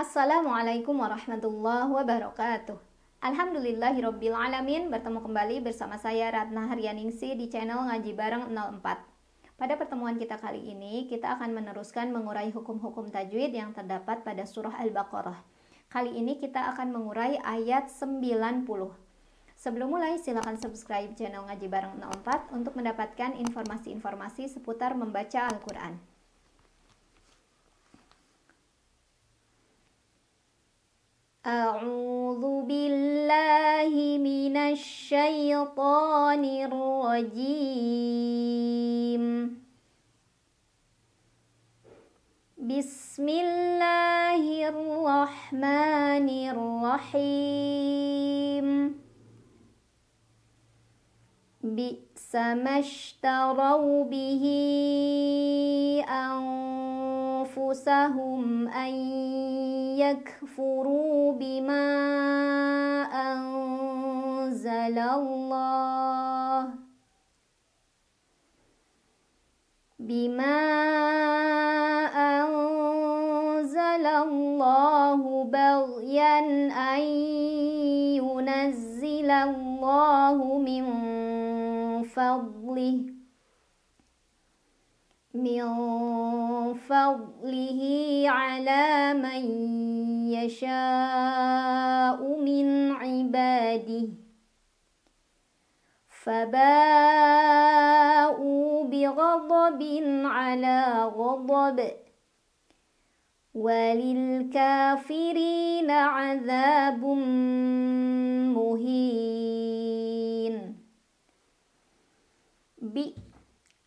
Assalamualaikum warahmatullahi wabarakatuh. Alhamdulillahirobbilalamin. bertemu kembali bersama saya Ratna Haryaningsi di channel Ngaji Bareng 04. Pada pertemuan kita kali ini, kita akan meneruskan mengurai hukum-hukum tajwid yang terdapat pada surah Al-Baqarah. Kali ini kita akan mengurai ayat 90. Sebelum mulai, silakan subscribe channel Ngaji Bareng 04 untuk mendapatkan informasi-informasi seputar membaca Al-Qur'an. أعوذ بالله من الشيطان الرجيم بسم الله الرحمن الرحيم بئس ما اشتروا به أنفسهم أنفسهم أن يكفروا بما أنزل الله بما أنزل الله بغيا أن ينزل الله من فضله من فضله على من يشاء من عباده فباءوا بغضب على غضب وللكافرين عذاب مهين بئس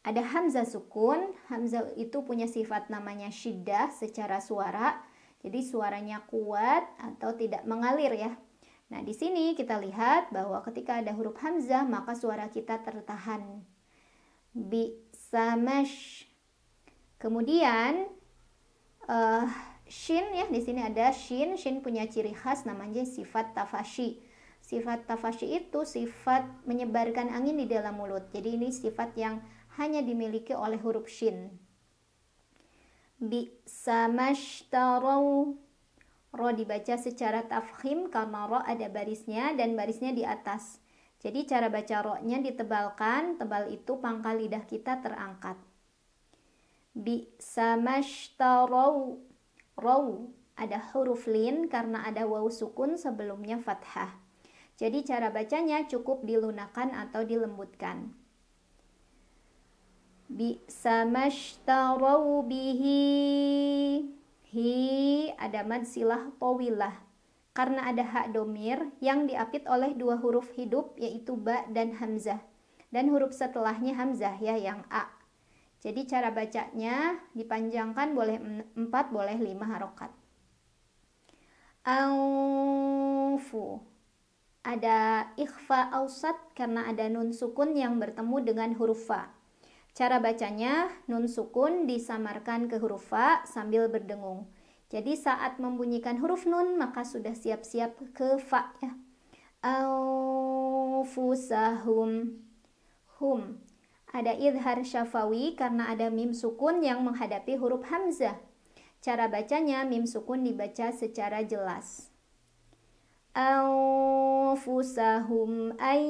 Ada hamzah sukun, hamzah itu punya sifat namanya syiddah secara suara. Jadi suaranya kuat atau tidak mengalir ya. Nah, di sini kita lihat bahwa ketika ada huruf hamzah maka suara kita tertahan. Bi samash. Kemudian uh, shin ya di sini ada shin. Shin punya ciri khas namanya sifat tafashi. Sifat tafashi itu sifat menyebarkan angin di dalam mulut. Jadi ini sifat yang hanya dimiliki oleh huruf shin. Bisa mashtarau Ro dibaca secara tafkhim karena ro ada barisnya dan barisnya di atas. Jadi cara baca ro-nya ditebalkan, tebal itu pangkal lidah kita terangkat. Bi samashtarau. ro ada huruf lin karena ada waw sukun sebelumnya fathah. Jadi cara bacanya cukup dilunakan atau dilembutkan. Bisa mashtarau bihi. Hi ada mad silah towilah. Karena ada hak domir yang diapit oleh dua huruf hidup yaitu ba dan hamzah. Dan huruf setelahnya hamzah ya yang a. Jadi cara bacanya dipanjangkan boleh 4 boleh 5 harokat. Aufu ada ikhfa ausat karena ada nun sukun yang bertemu dengan huruf fa. Cara bacanya, nun sukun disamarkan ke huruf fa sambil berdengung. Jadi saat membunyikan huruf nun maka sudah siap-siap ke fa ya. Aufusahum hum. Ada idhar syafawi karena ada mim sukun yang menghadapi huruf hamzah. Cara bacanya mim sukun dibaca secara jelas. Aufusahum ay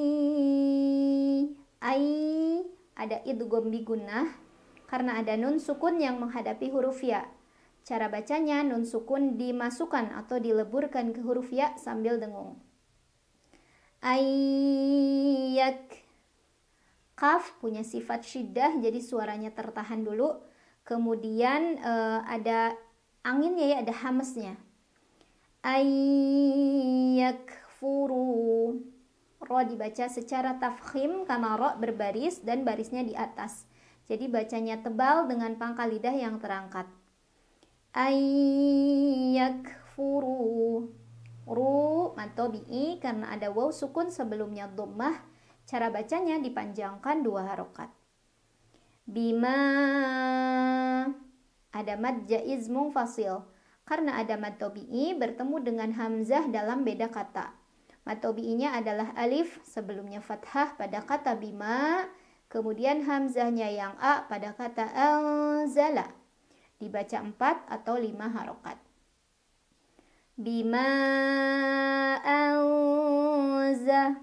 ada idgham bigunnah karena ada nun sukun yang menghadapi huruf ya. Cara bacanya nun sukun dimasukkan atau dileburkan ke huruf ya sambil dengung. ayak Kaf punya sifat syiddah jadi suaranya tertahan dulu. Kemudian uh, ada anginnya ya, ada hamesnya. furu Ro dibaca secara tafkhim karena ro berbaris dan barisnya di atas. Jadi bacanya tebal dengan pangkal lidah yang terangkat. furu, Ru matobi'i karena ada waw sukun sebelumnya dhammah. Cara bacanya dipanjangkan dua harokat. Bima ada mad jaiz mungfasil karena ada mad tobi'i bertemu dengan hamzah dalam beda kata Matobi'inya adalah alif, sebelumnya fathah pada kata bima, kemudian hamzahnya yang a pada kata anzala. Dibaca empat atau lima harokat. Bima anza.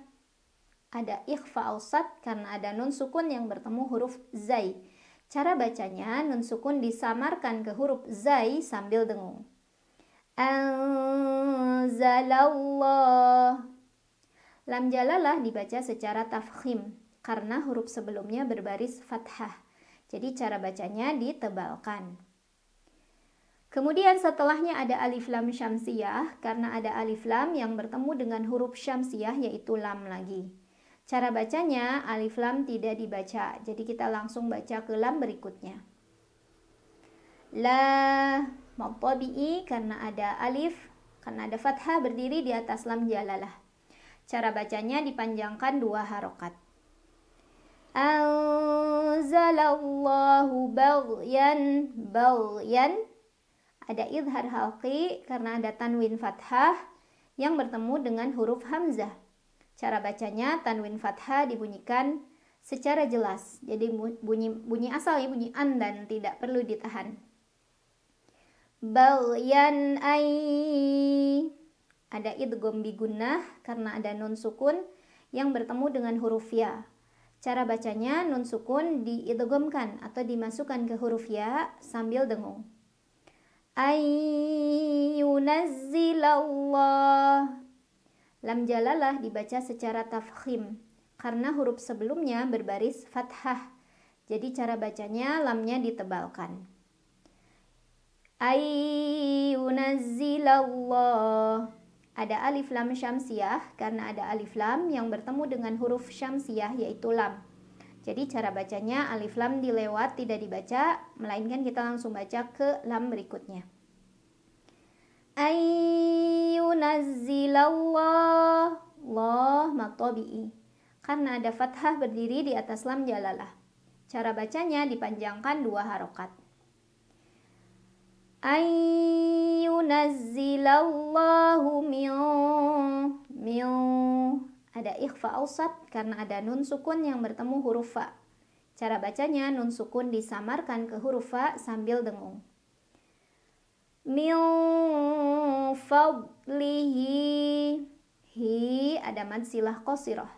Ada ikhfa ausat karena ada nun sukun yang bertemu huruf zai. Cara bacanya, nun sukun disamarkan ke huruf zai sambil dengung. Anzalallah Lam jalalah dibaca secara tafkhim karena huruf sebelumnya berbaris fathah. Jadi cara bacanya ditebalkan. Kemudian setelahnya ada alif lam syamsiyah karena ada alif lam yang bertemu dengan huruf syamsiyah yaitu lam lagi. Cara bacanya alif lam tidak dibaca. Jadi kita langsung baca ke lam berikutnya. La mabtabi'i karena ada alif karena ada fathah berdiri di atas lam jalalah. Cara bacanya dipanjangkan dua harokat. Anzalallahu bagyan bagyan ada idhar halqi karena ada tanwin fathah yang bertemu dengan huruf hamzah. Cara bacanya tanwin fathah dibunyikan secara jelas. Jadi bunyi bunyi asal ya bunyi an dan tidak perlu ditahan. Bagyan ai ada idgom bigunnah karena ada nun sukun yang bertemu dengan huruf ya. Cara bacanya nun sukun diidgomkan atau dimasukkan ke huruf ya sambil dengung. Ayyunazzilallah. Lam jalalah dibaca secara tafkhim karena huruf sebelumnya berbaris fathah. Jadi cara bacanya lamnya ditebalkan. Ayyunazzilallah ada alif lam syamsiah karena ada alif lam yang bertemu dengan huruf syamsiah yaitu lam. Jadi cara bacanya alif lam dilewat tidak dibaca, melainkan kita langsung baca ke lam berikutnya. Ayyunazzilallah Allah matobi'i Karena ada fathah berdiri di atas lam jalalah Cara bacanya dipanjangkan dua harokat أن ينزل الله من من ada ikhfa ausat karena ada nun sukun yang bertemu huruf fa. Cara bacanya nun sukun disamarkan ke huruf fa sambil dengung. Min fadlihi hi ada mansilah kosiroh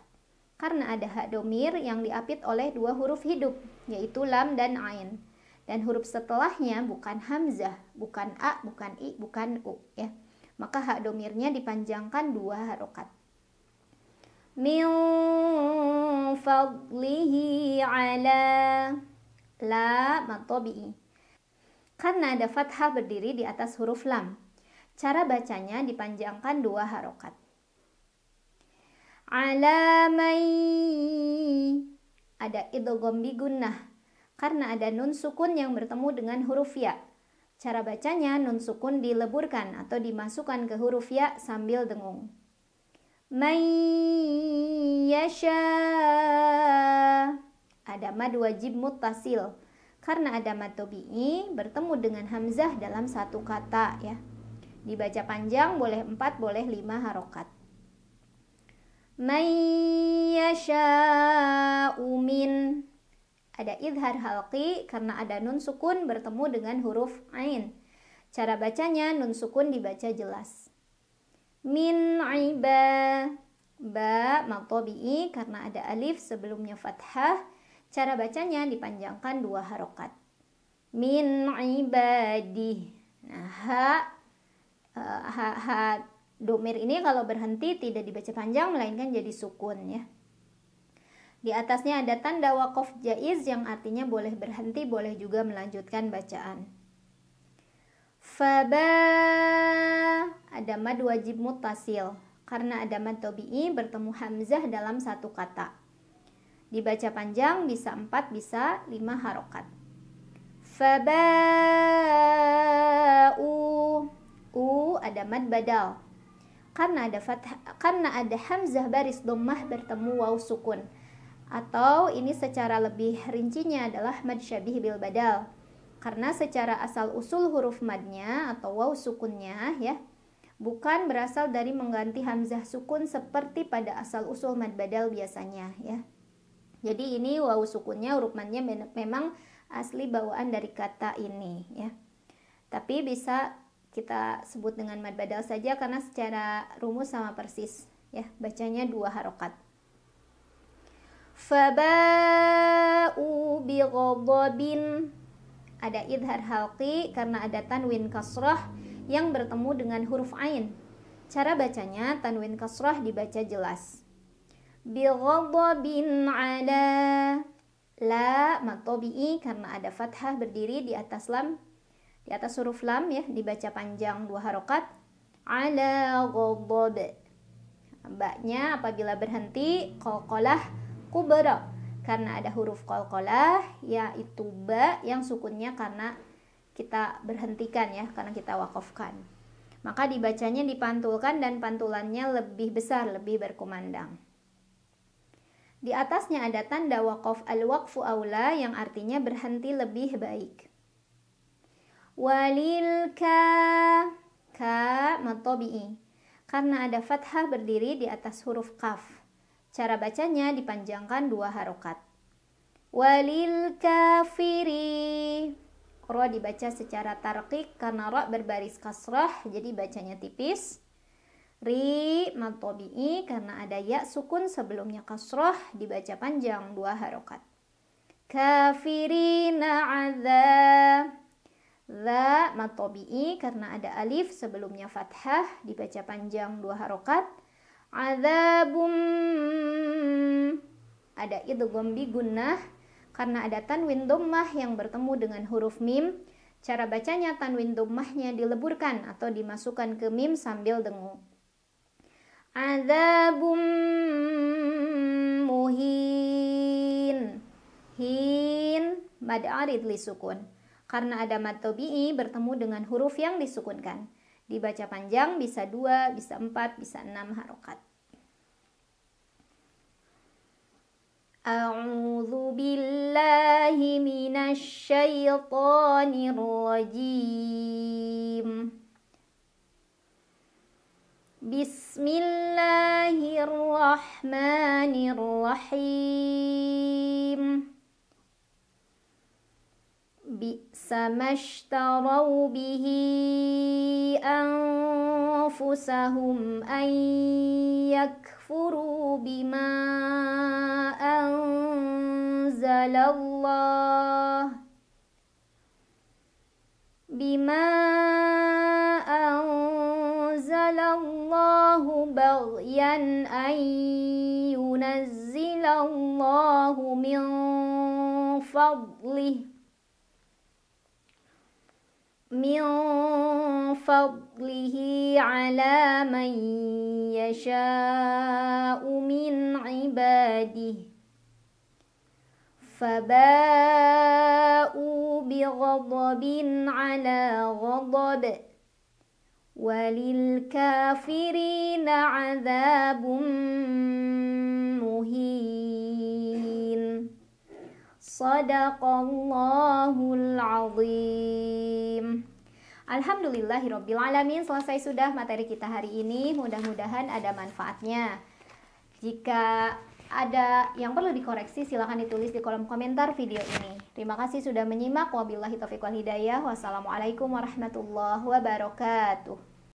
karena ada hak domir yang diapit oleh dua huruf hidup yaitu lam dan ain dan huruf setelahnya bukan hamzah, bukan a, bukan i, bukan u ya. Maka hak domirnya dipanjangkan dua harokat. Min fadlihi ala la matobi'i. Karena ada fathah berdiri di atas huruf lam. Cara bacanya dipanjangkan dua harokat. Alamai ada idogombi gunnah karena ada nun sukun yang bertemu dengan huruf ya. Cara bacanya nun sukun dileburkan atau dimasukkan ke huruf ya sambil dengung. Mayyasha Ada mad wajib mutasil karena ada mad tobi'i bertemu dengan hamzah dalam satu kata ya. Dibaca panjang boleh 4 boleh 5 harokat. Mayyasha'u min ada idhar halqi karena ada nun sukun bertemu dengan huruf ain. Cara bacanya nun sukun dibaca jelas. Min iba ba matobi'i karena ada alif sebelumnya fathah. Cara bacanya dipanjangkan dua harokat. Min ibadih. Nah, ha, eh, ha, ha domir ini kalau berhenti tidak dibaca panjang melainkan jadi sukun ya. Di atasnya ada tanda wakof jaiz yang artinya boleh berhenti, boleh juga melanjutkan bacaan. Faba ada mad wajib mutasil karena ada mad tobi'i bertemu hamzah dalam satu kata. Dibaca panjang bisa 4 bisa 5 harokat. Faba U ada mad badal karena ada fathah, karena ada hamzah baris dommah bertemu waw sukun atau ini secara lebih rincinya adalah mad syabih bil badal karena secara asal usul huruf madnya atau waw sukunnya ya bukan berasal dari mengganti hamzah sukun seperti pada asal usul mad badal biasanya ya jadi ini waw sukunnya huruf madnya memang asli bawaan dari kata ini ya tapi bisa kita sebut dengan mad badal saja karena secara rumus sama persis ya bacanya dua harokat faba'u bighadabin ada idhar halqi karena ada tanwin kasrah yang bertemu dengan huruf ain. Cara bacanya tanwin kasrah dibaca jelas. Bighadabin ala la matobi'i karena ada fathah berdiri di atas lam di atas huruf lam ya dibaca panjang dua harokat ala ghadab mbaknya apabila berhenti kokolah kubra karena ada huruf kolkolah yaitu ba yang sukunnya karena kita berhentikan ya karena kita wakofkan maka dibacanya dipantulkan dan pantulannya lebih besar lebih berkumandang di atasnya ada tanda wakof al-waqfu aula yang artinya berhenti lebih baik walil ka ka matobi'i karena ada fathah berdiri di atas huruf kaf Cara bacanya dipanjangkan dua harokat. Walil kafiri. Ro dibaca secara tarqiq karena ro berbaris kasrah jadi bacanya tipis. Ri matobi'i karena ada ya sukun sebelumnya kasrah dibaca panjang dua harokat. Kafirina azza za matobi'i karena ada alif sebelumnya fathah dibaca panjang dua harokat azabum ada itu gombi gunnah karena ada tanwin domah yang bertemu dengan huruf mim cara bacanya tanwin domahnya dileburkan atau dimasukkan ke mim sambil dengung azabum muhin hin mad arid li karena ada mad bertemu dengan huruf yang disukunkan dibaca panjang bisa dua, bisa empat, bisa enam harokat. A'udzu billahi minasyaitonir rajim. Bismillahirrahmanirrahim. Bismillahirrahmanirrahim. بئس ما اشتروا به أنفسهم أن يكفروا بما أنزل الله بما أنزل الله بغيا أن ينزل الله من فضله من فضله على من يشاء من عباده فباءوا بغضب على غضب وللكافرين عذاب Sadaqallahul azim. Alhamdulillahirobbilalamin selesai sudah materi kita hari ini mudah-mudahan ada manfaatnya jika ada yang perlu dikoreksi silahkan ditulis di kolom komentar video ini terima kasih sudah menyimak wabillahi taufiq wal hidayah wassalamualaikum warahmatullahi wabarakatuh